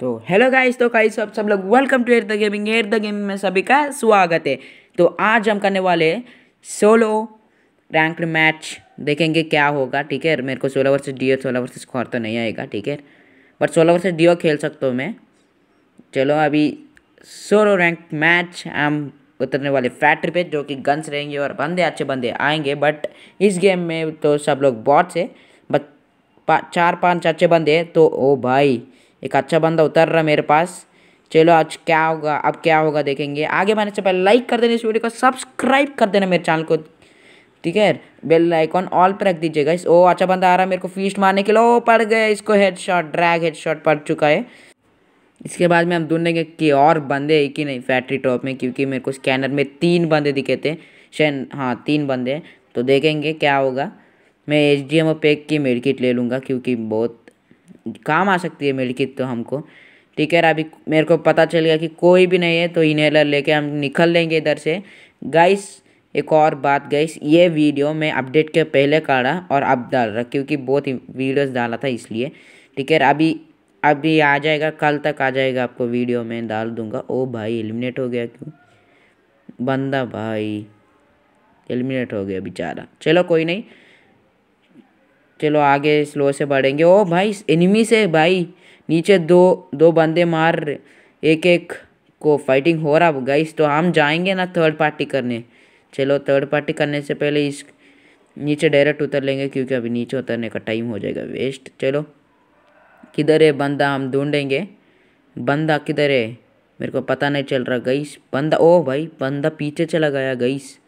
तो hello guys तो guys सब सब लोग welcome to air the gaming air the gaming में सभी का स्वागत है तो आज हम करने वाले सोलो रैंक मैच देखेंगे क्या होगा ठीक है मेरे को सोलह वर्सेस डीओ सोलह वर्सेस स्कोर तो नहीं आएगा ठीक है बट सोलह वर्सेस डीओ खेल सकता हूँ मैं चलो अभी सोलो रैंक मैच हम उतरने वाले फैक्ट्री पे जो कि गन्स रहेंगे और बंदे अच्छे बंदे आएंगे बट इस गेम में तो सब लोग बॉट्स है बट चार पाँच अच्छे बंदे तो ओ भाई एक अच्छा बंदा उतर रहा मेरे पास चलो आज क्या होगा अब क्या होगा देखेंगे आगे बढ़ने से पहले लाइक कर देना इस वीडियो को सब्सक्राइब कर देना मेरे चैनल को ठीक है बेल आइकॉन ऑल पर रख दीजिएगा इस ओ अच्छा बंदा आ रहा है मेरे को फीस्ट मारने के लिए ओ पड़ गए इसको head shot drag head shot पड़ चुका है इसके बाद में हम ढूंढेंगे कि और बंदे है कि नहीं फैक्ट्री टॉप में क्योंकि मेरे को स्कैनर में तीन बंदे दिखे थे शैन हाँ तीन बंदे तो देखेंगे क्या होगा मैं H D M O pack की मेडिकट ले लूँगा क्योंकि बहुत काम आ सकती है मेडिकिट तो हमको ठीक है अभी मेरे को पता चल गया कि कोई भी नहीं है तो इन्हेलर लेके हम निकल लेंगे इधर से गाइस एक और बात गाइस ये वीडियो मैं अपडेट के पहले रहा और अब डाल रहा क्योंकि बहुत ही वीडियोज डाला था इसलिए ठीक है अभी अभी आ जाएगा कल तक आ जाएगा आपको वीडियो में डाल दूंगा ओ भाई एलिमिनेट हो गया क्यों बंदा भाई एलिमिनेट हो गया बेचारा चलो कोई नहीं चलो आगे स्लो से बढ़ेंगे ओ भाई एनिमी से भाई नीचे दो दो बंदे मार एक एक को फाइटिंग हो रहा गाइस तो हम जाएंगे ना थर्ड पार्टी करने चलो थर्ड पार्टी करने से पहले इस नीचे डायरेक्ट उतर लेंगे क्योंकि अभी नीचे उतरने का टाइम हो जाएगा वेस्ट चलो किधर है बंदा हम ढूंढेंगे बंदा किधर है मेरे को पता नहीं चल रहा गईस बंदा ओ भाई बंदा पीछे चला गया गईस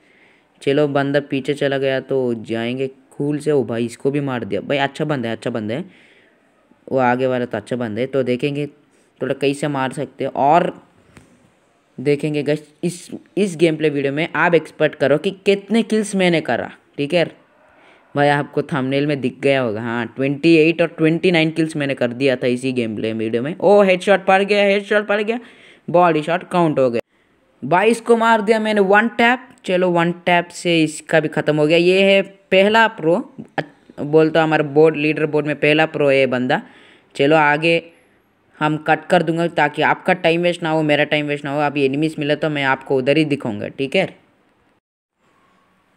चलो बंदा पीछे चला गया तो जाएंगे फूल से हो भाई इसको भी मार दिया भाई अच्छा बंदा है अच्छा बंदा है वो आगे वाला तो अच्छा बंदा है तो देखेंगे थोड़ा कहीं से मार सकते हैं और देखेंगे गश इस इस गेम प्ले वीडियो में आप एक्सपेक्ट करो कि कितने किल्स मैंने करा ठीक है भाई आपको थंबनेल में दिख गया होगा हाँ ट्वेंटी एट और ट्वेंटी नाइन किल्स मैंने कर दिया था इसी गेम प्ले वीडियो में ओ हेड शॉट पड़ गया हेड शॉट पड़ गया बॉडी शॉट काउंट हो गया भाई इसको मार दिया मैंने वन टैप चलो वन टैप से इसका भी ख़त्म हो गया ये है पहला प्रो बोलता हमारे बोर्ड लीडर बोर्ड में पहला प्रो है बंदा चलो आगे हम कट कर दूंगा ताकि आपका टाइम वेस्ट ना हो मेरा टाइम वेस्ट ना हो आप एनिमीस मिले तो मैं आपको उधर ही दिखाऊंगा ठीक है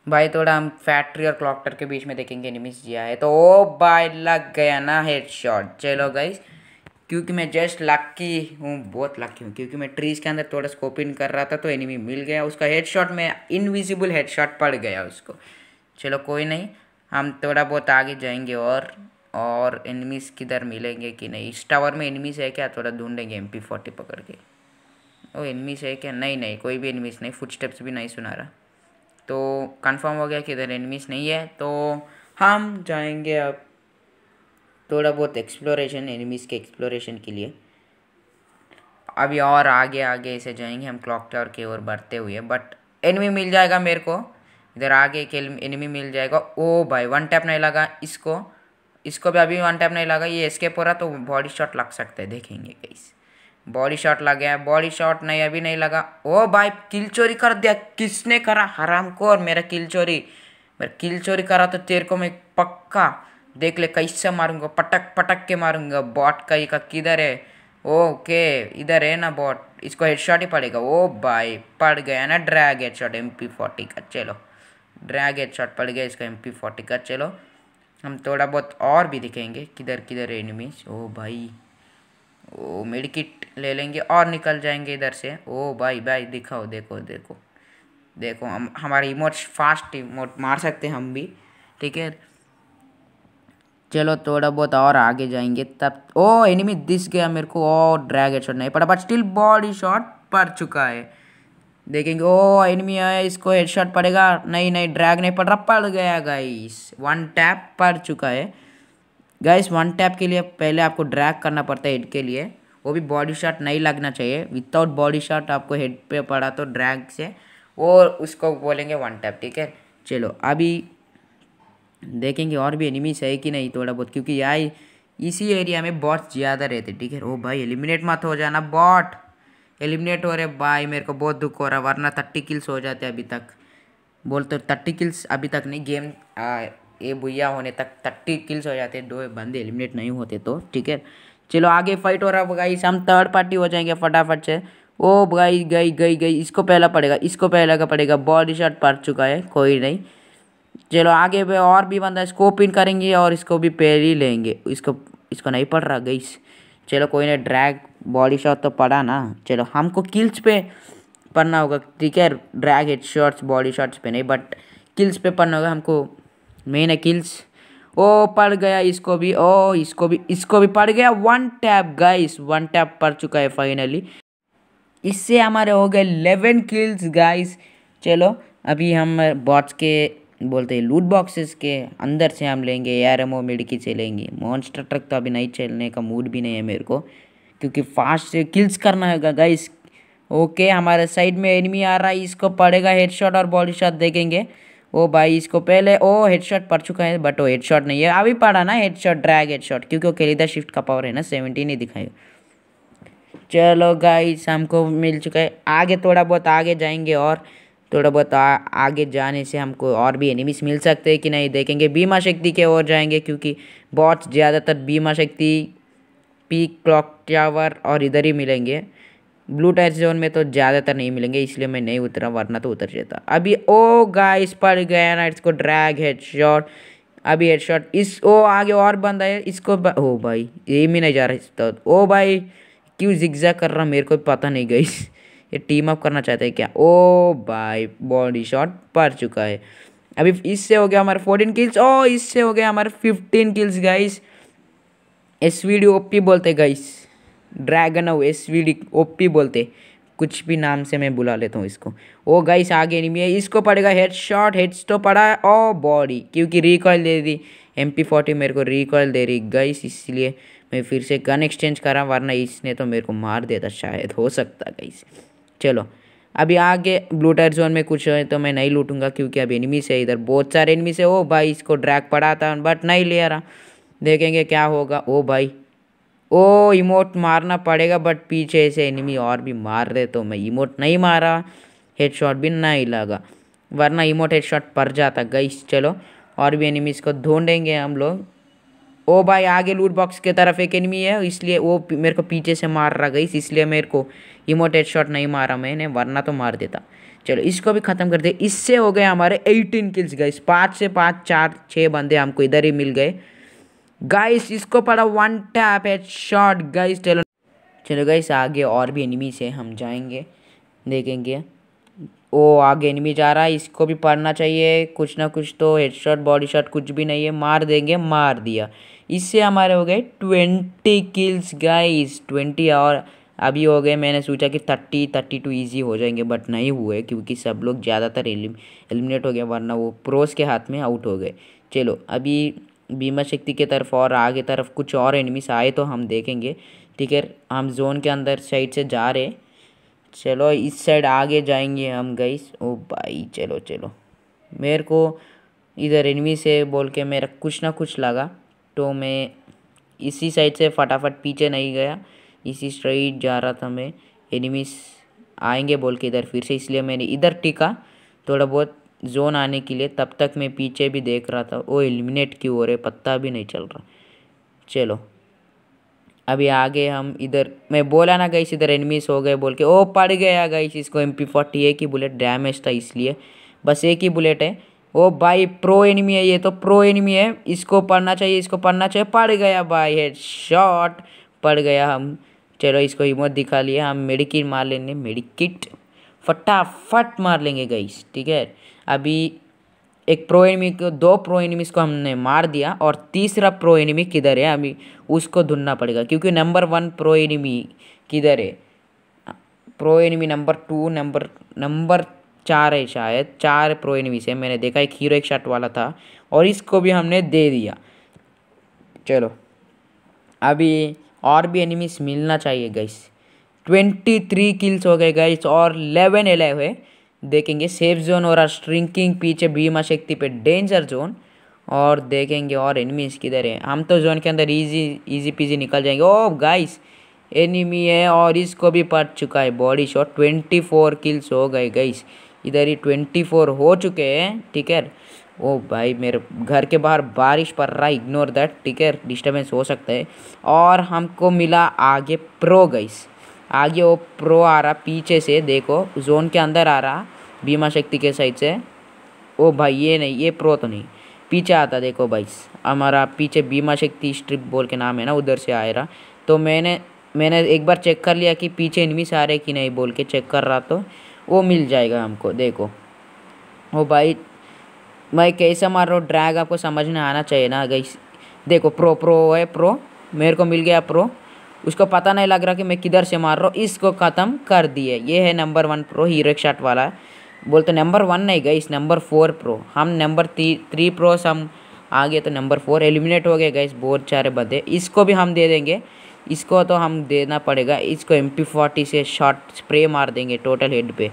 भाई थोड़ा हम फैक्ट्री और क्लॉक्टर के बीच में देखेंगे एनिमीस जिया है तो ओ भाई लग गया ना हेड शॉट चलो गाइस क्योंकि मैं जस्ट लक्की हूँ बहुत लक्की हूँ क्योंकि मैं ट्रीज के अंदर थोड़ा स्कोपिंग कर रहा था तो एनिमी मिल गया उसका हेडशॉट में इनविजिबल हेडशॉट पड़ गया उसको चलो कोई नहीं हम थोड़ा बहुत आगे जाएंगे और और एनिमीज किधर मिलेंगे कि नहीं इस टावर में एनिमीज है क्या थोड़ा ढूंढेंगे एम पी फोर्टी पकड़ के ओ एनिमीज है क्या नहीं नहीं कोई भी एनिमीज नहीं स्टेप्स भी नहीं सुना रहा तो कन्फर्म हो गया कि इधर एनिमीज नहीं है तो हम जाएंगे अब थोड़ा बहुत एक्सप्लोरेशन एनिमीज़ के एक्सप्लोरेशन के लिए अभी और आगे आगे ऐसे जाएंगे हम क्लॉक टावर की ओर बढ़ते हुए बट एनिमी मिल जाएगा मेरे को इधर आगे के एनिमी मिल जाएगा ओ भाई वन टैप नहीं लगा इसको इसको भी अभी वन टैप नहीं लगा ये स्केप हो रहा तो बॉडी शॉट लग सकता है देखेंगे कैसे बॉडी शॉट लग गया बॉडी शॉट नहीं अभी नहीं लगा ओ भाई किल चोरी कर दिया किसने करा हराम को और मेरा किल चोरी मेरा किल चोरी करा तो तेरे को मैं पक्का देख ले कैसे मारूंगा पटक पटक के मारूंगा बॉट का एक किधर है ओके इधर है ना बॉट इसको हेडशॉट ही पड़ेगा ओ भाई पड़ गया ना drag headshot M P forty का चलो ड्रैग हेडशॉट पड़ गया इसका एम पी फोर्टी का चलो हम थोड़ा बहुत और भी दिखेंगे किधर किधर है एनिमीज ओ भाई ओ मेडिकिट ले लेंगे और निकल जाएंगे इधर से ओ भाई भाई दिखाओ देखो देखो देखो हम हमारे इमोट फास्ट इमोट मार सकते हैं हम भी ठीक है चलो थोड़ा बहुत और आगे जाएंगे तब ओ एनिमी दिस गया मेरे को और ड्रैग हेड शॉट नहीं पड़ा बट स्टिल बॉडी शॉट पड़ चुका है देखेंगे ओ एनिमी है इसको हेड शॉट पड़ेगा नहीं नहीं ड्रैग नहीं पड़ रहा पड़ गया गाइस वन टैप पड़ चुका है गाइस वन टैप के लिए पहले आपको ड्रैग करना पड़ता है हेड के लिए वो भी बॉडी शॉट नहीं लगना चाहिए विदाउट बॉडी शॉट आपको हेड पे पड़ा तो ड्रैग से और उसको बोलेंगे वन टैप ठीक है चलो अभी देखेंगे और भी एनिमीज है कि नहीं थोड़ा बहुत क्योंकि यार इसी एरिया में बॉट्स ज़्यादा रहते ठीक है ओ भाई एलिमिनेट मत हो जाना बॉट एलिमिनेट हो रहे भाई मेरे को बहुत दुख हो रहा वरना थर्टी किल्स हो जाते अभी तक बोलते थर्टी किल्स अभी तक नहीं गेम आ, ये भैया होने तक थर्टी किल्स हो जाते दो बंदे एलिमिनेट नहीं होते तो ठीक है चलो आगे फाइट हो रहा है गाइस हम थर्ड पार्टी हो जाएंगे फटाफट से ओ भाई गई गई गई इसको पहला पड़ेगा इसको पहला का पड़ेगा बॉडी शॉट पड़ चुका है कोई नहीं चलो आगे पे और भी बंदा इसको इन करेंगे और इसको भी पैर ही लेंगे इसको इसको नहीं पड़ रहा गई चलो कोई ना ड्रैग बॉडी शॉट तो पड़ा ना चलो हमको किल्स पे पढ़ना होगा ठीक है drag head shots body shots पे नहीं बट किल्स पे पढ़ना होगा हमको मेन है किल्स ओ पड़ गया इसको भी ओ इसको भी इसको भी पड़ गया one tap guys one tap पड़ चुका है फाइनली इससे हमारे हो गए इलेवन किल्स गाइस चलो अभी हम बॉट्स के बोलते हैं लूट बॉक्सेस के अंदर से हम लेंगे ए आर एम ओ मेडिकी से लेंगे मॉन्स्टर ट्रक तो अभी नहीं चलने का मूड भी नहीं है मेरे को क्योंकि फास्ट से किल्स करना होगा गाइस ओके हमारे साइड में एनिमी आ रहा है इसको पड़ेगा हेडशॉट और बॉडी शॉट देखेंगे ओ भाई इसको पहले ओ हेडशॉट पड़ चुका है बट वो हेडशॉट नहीं है अभी पड़ा ना हेडशॉट ड्रैग हेडशॉट क्योंकि वो खेलीदा शिफ्ट का पावर है ना सेवेंटी नहीं दिखाई चलो गाइस हमको मिल चुका है आगे थोड़ा बहुत आगे जाएंगे और थोड़ा बहुत आ, आगे जाने से हमको और भी एनिमीज मिल सकते हैं कि नहीं देखेंगे बीमा शक्ति के ओर जाएंगे क्योंकि बॉट्स ज़्यादातर बीमा शक्ति पीक क्लॉक टावर और इधर ही मिलेंगे ब्लू टायर जोन में तो ज़्यादातर नहीं मिलेंगे इसलिए मैं नहीं उतरा वरना तो उतर जाता अभी ओ गाइस पड़ गया ना इसको ड्रैग हेड शॉट अभी हेड शॉट इस ओ आगे और बंदा है इसको बा... ओ भाई ये भी नहीं जा रहा है तो ओ भाई क्यों जिग्जा कर रहा मेरे को पता नहीं गई ये टीम अप करना चाहते हैं क्या ओ बाई बॉडी शॉट पड़ चुका है अभी इससे हो गया हमारा फोर्टीन किल्स ओ इससे हो गया हमारा fifteen kills guys S V D O P बोलते गाइस ड्रैगन ओ S V D O P बोलते कुछ भी नाम से मैं बुला लेता हूँ इसको ओ गाइस आगे भी है इसको पड़ेगा हेड शॉट हेड तो पड़ा है ओ बॉडी क्योंकि रिकॉल दे दी एम पी फोर्टी मेरे को रिकॉल दे रही गाइस इसलिए मैं फिर से गन एक्सचेंज करा वरना इसने तो मेरे को मार देता शायद हो सकता गाइस चलो अभी आगे ब्लू टायर जोन में कुछ है तो मैं नहीं लूटूंगा क्योंकि अब एनिमी से इधर बहुत सारे एनिमी से ओ भाई इसको ड्रैग पड़ा था बट नहीं ले रहा देखेंगे क्या होगा ओ भाई ओ इमोट मारना पड़ेगा बट पीछे से एनिमी और भी मार रहे तो मैं इमोट नहीं मारा हेड शॉट भी नहीं लगा वरना इमोट हेड शॉट पड़ जाता गई चलो और भी एनिमीज़ को ढूंढेंगे हम लोग ओ भाई आगे लूट बॉक्स के तरफ एक एनमी है इसलिए वो मेरे को पीछे से मार रहा गई इसलिए मेरे को इमोटेड शॉट नहीं मारा मैंने वरना तो मार देता चलो इसको भी ख़त्म कर दिया इससे हो गए हमारे एटीन किल्स गए पाँच से पाँच चार छः बंदे हमको इधर ही मिल गए गाइस इसको पड़ा one tap head shot guys चलो चलो गाइस आगे और भी एनिमीज से हम जाएंगे देखेंगे वो आगे एनिमी जा रहा है इसको भी पढ़ना चाहिए कुछ ना कुछ तो हेडशॉट बॉडी शॉट कुछ भी नहीं है मार देंगे मार दिया इससे हमारे हो गए ट्वेंटी किल्स गाइस ट्वेंटी और अभी हो गए मैंने सोचा कि थर्टी थर्टी टू ईजी हो जाएंगे बट नहीं हुए क्योंकि सब लोग ज़्यादातर एलिम एलिमिनेट हो गए वरना वो प्रोस के हाथ में आउट हो गए चलो अभी बीमा शक्ति के तरफ और आगे तरफ कुछ और एनिमीस आए तो हम देखेंगे ठीक है हम जोन के अंदर साइड से जा रहे चलो इस साइड आगे जाएंगे हम गईस ओ भाई चलो चलो मेरे को इधर इनमी से बोल के मेरा कुछ ना कुछ लगा तो मैं इसी साइड से फटाफट पीछे नहीं गया इसी स्ट्रेट जा रहा था मैं एनिमीस आएंगे बोल के इधर फिर से इसलिए मैंने इधर टिका थोड़ा बहुत जोन आने के लिए तब तक मैं पीछे भी देख रहा था वो एलिमिनेट क्यों हो रहे पत्ता भी नहीं चल रहा चलो अभी आगे हम इधर मैं बोला ना गई इधर एनिमीज हो गए बोल के ओ पड़ गया गई इसको एम पी फोर्टी एक ही बुलेट डैमेज था इसलिए बस एक ही बुलेट है ओ भाई प्रो एनिमी है ये तो प्रो एनिमी है इसको पढ़ना चाहिए इसको पढ़ना चाहिए पड़ गया भाई हेड शॉट पड़ गया हम चलो इसको हिम्मत दिखा लिया हम मेडिकिट मार लेंगे मेडिकिट फटाफट मार लेंगे गई ठीक है अभी एक प्रो एनिमी को दो प्रो एनिमीज़ को हमने मार दिया और तीसरा प्रो एनिमी किधर है अभी उसको ढूंढना पड़ेगा क्योंकि नंबर वन प्रो एनिमी किधर है pro enemy number two number number चार है शायद चार प्रो एनिमीज है मैंने देखा एक हीरो एक शर्ट वाला था और इसको भी हमने दे दिया चलो अभी और भी एनिमीज मिलना चाहिए गाइस ट्वेंटी थ्री किल्स हो गए गाइस और लेवन एलेव है देखेंगे सेफ जोन और श्रिंकिंग पीछे भीमा शक्ति पे डेंजर जोन और देखेंगे और एनिमीज किधर है हम तो जोन के अंदर इजी इजी पीजी निकल जाएंगे ओ गाइस एनिमी है और इसको भी पट चुका है body shot twenty four kills हो गए गाइस इधर ही ट्वेंटी फोर हो चुके हैं ठीक है ओ oh, भाई मेरे घर के बाहर बारिश पड़ रहा है इग्नोर दैट ठीक है डिस्टर्बेंस हो सकता है और हमको मिला आगे प्रो गाइस आगे वो प्रो आ रहा पीछे से देखो जोन के अंदर आ रहा बीमा शक्ति के साइड से ओ भाई ये नहीं ये प्रो तो नहीं पीछे आता देखो भाई हमारा पीछे बीमा शक्ति स्ट्रिप बोल के नाम है ना उधर से आ रहा तो मैंने मैंने एक बार चेक कर लिया कि पीछे इनमी से आ रहे कि नहीं बोल के चेक कर रहा तो वो मिल जाएगा हमको देखो ओ भाई मैं कैसे मार रहा हूँ ड्रैग आपको समझ में आना चाहिए ना गई देखो प्रो प्रो है प्रो मेरे को मिल गया प्रो उसको पता नहीं लग रहा कि मैं किधर से मार रहा हूँ इसको ख़त्म कर दिए ये है number one pro hero shirt वाला बोलते नंबर वन नहीं गई नंबर फोर प्रो हम नंबर थ्री थ्री प्रो से हम आ गए तो नंबर फोर एलिमिनेट हो गए गए बहुत सारे बदे इसको भी हम दे देंगे इसको तो हम देना पड़ेगा इसको एम पी फोर्टी से शॉर्ट स्प्रे मार देंगे टोटल हेड पे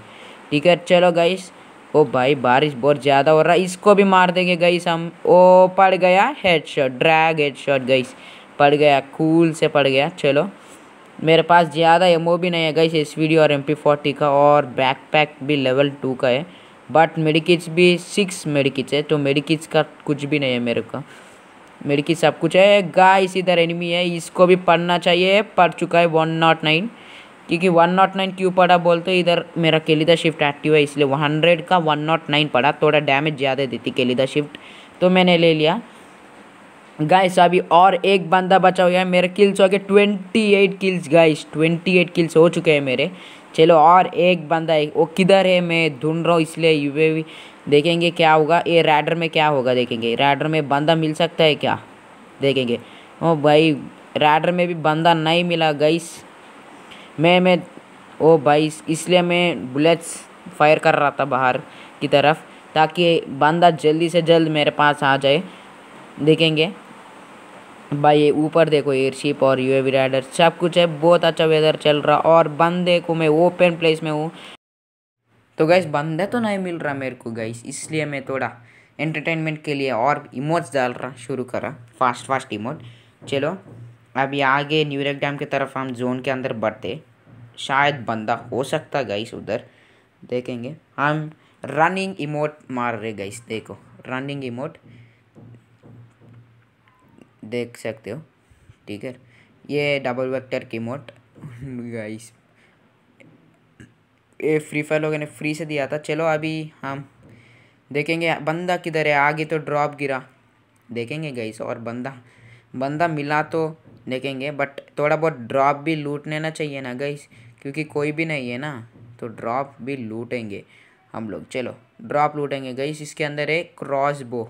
ठीक है चलो गईस ओ भाई बारिश बहुत ज़्यादा हो रहा है इसको भी मार देंगे गईस हम ओ पड़ गया head shot drag head shot guys पड़ गया कूल से पड़ गया चलो मेरे पास ज़्यादा एम भी नहीं है गई इस एस और एम पी का और बैकपैक भी लेवल टू का है बट मेडिकिट्स भी सिक्स मेडिकिट्स है तो मेडिकिट्स का कुछ भी नहीं है मेरे को मेडिकिट्स सब कुछ है गाय इधर एनिमी है इसको भी पढ़ना चाहिए पढ़ चुका है वन नॉट नाइन क्योंकि वन नॉट नाइन क्यों पढ़ा बोलते इधर मेरा केलीदा शिफ्ट एक्टिव है इसलिए हंड्रेड का वन oh पढ़ा नाइन पड़ा थोड़ा डैमेज ज़्यादा देती केलीदा शिफ्ट तो मैंने ले लिया गाइस अभी और एक बंदा बचा हुआ है मेरे किल्स हो गए twenty eight kills guys twenty eight kills हो चुके हैं मेरे चलो और एक बंदा है वो किधर है मैं ढूंढ रहा हूँ इसलिए यूवे भी देखेंगे क्या होगा ये राइडर में क्या होगा देखेंगे राइडर में बंदा मिल सकता है क्या देखेंगे ओ भाई राइडर में भी बंदा नहीं मिला गाइस मैं मैं ओ भाई इसलिए मैं बुलेट्स फायर कर रहा था बाहर की तरफ ताकि बंदा जल्दी से जल्द मेरे पास आ जाए देखेंगे भाई ये ऊपर देखो एयरशिप और यूएवी राइडर सब कुछ है बहुत अच्छा वेदर चल रहा और बंदे को मैं ओपन प्लेस में हूँ तो गैस बंदा तो नहीं मिल रहा मेरे को गैस इसलिए मैं थोड़ा एंटरटेनमेंट के लिए और इमोट्स डाल रहा शुरू करा फास्ट फास्ट इमोट चलो अभी आगे न्यूरक डैम की तरफ हम जोन के अंदर बढ़ते शायद बंदा हो सकता गाइस उधर देखेंगे हम रनिंग इमोट मार रहे गाइस देखो रनिंग इमोट देख सकते हो ठीक है ये डबल वेक्टर की मोट गाइस ये फ्री फायर लोगों ने फ्री से दिया था चलो अभी हम देखेंगे बंदा किधर है आगे तो ड्रॉप गिरा देखेंगे गाइस और बंदा बंदा मिला तो देखेंगे बट थोड़ा बहुत ड्रॉप भी लूट लेना चाहिए ना गाइस क्योंकि कोई भी नहीं है ना तो ड्रॉप भी लूटेंगे हम लोग चलो ड्रॉप लूटेंगे गाइस इसके अंदर है क्रॉस बो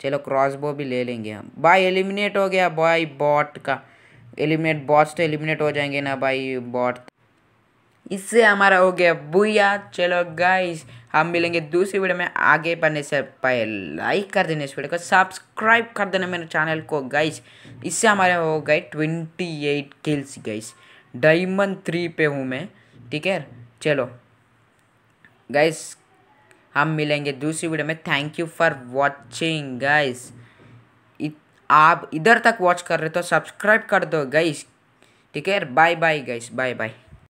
चलो क्रॉसबो भी ले लेंगे हम भाई एलिमिनेट हो गया भाई बॉट का एलिमिनेट बॉट्स तो एलिमिनेट हो जाएंगे ना भाई बॉट इससे हमारा हो गया बुया चलो गाइस हम मिलेंगे दूसरी वीडियो में आगे बढ़ने से पहले लाइक कर देना इस वीडियो को सब्सक्राइब कर देना मेरे चैनल को गाइस इससे हमारे हो गए twenty eight kills guys diamond three पे हूँ मैं ठीक है चलो गाइस हम मिलेंगे दूसरी वीडियो में thank you for watching guys आप इधर तक वॉच कर रहे तो सब्सक्राइब कर दो गाइस ठीक है bye bye guys bye bye